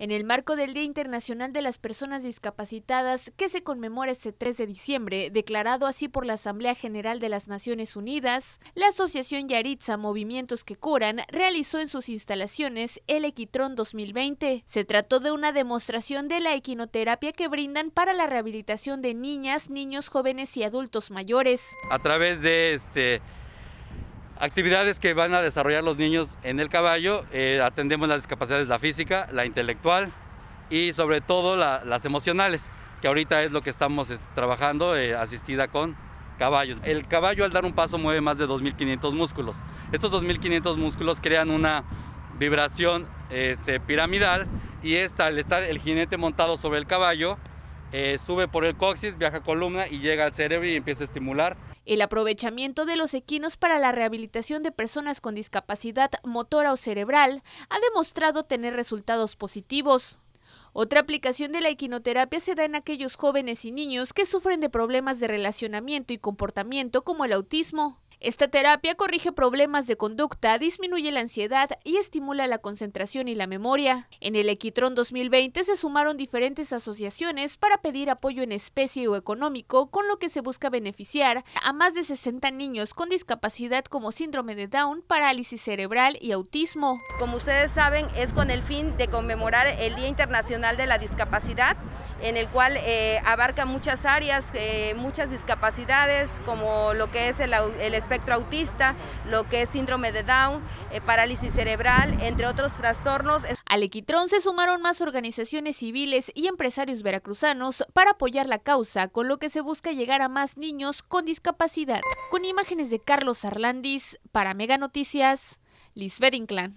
En el marco del Día Internacional de las Personas Discapacitadas, que se conmemora este 3 de diciembre, declarado así por la Asamblea General de las Naciones Unidas, la Asociación Yaritza Movimientos que Curan realizó en sus instalaciones el Equitron 2020. Se trató de una demostración de la equinoterapia que brindan para la rehabilitación de niñas, niños, jóvenes y adultos mayores. A través de este Actividades que van a desarrollar los niños en el caballo, eh, atendemos las discapacidades, la física, la intelectual y sobre todo las emocionales, que ahorita es lo que estamos este, trabajando, eh, asistida con caballos. El caballo al dar un paso mueve más de 2.500 músculos. Estos 2.500 músculos crean una vibración este, piramidal y esta, al estar el jinete montado sobre el caballo, eh, sube por el coxis, viaja columna y llega al cerebro y empieza a estimular el aprovechamiento de los equinos para la rehabilitación de personas con discapacidad motora o cerebral ha demostrado tener resultados positivos. Otra aplicación de la equinoterapia se da en aquellos jóvenes y niños que sufren de problemas de relacionamiento y comportamiento como el autismo. Esta terapia corrige problemas de conducta, disminuye la ansiedad y estimula la concentración y la memoria. En el Equitrón 2020 se sumaron diferentes asociaciones para pedir apoyo en especie o económico, con lo que se busca beneficiar a más de 60 niños con discapacidad como síndrome de Down, parálisis cerebral y autismo. Como ustedes saben, es con el fin de conmemorar el Día Internacional de la Discapacidad en el cual eh, abarca muchas áreas, eh, muchas discapacidades, como lo que es el, espectro autista, lo que es síndrome de Down, eh, parálisis cerebral, entre otros trastornos. Al Equitrón se sumaron más organizaciones civiles y empresarios veracruzanos para apoyar la causa, con lo que se busca llegar a más niños con discapacidad. Con imágenes de Carlos Arlandis, para Mega Noticias, Lisbeth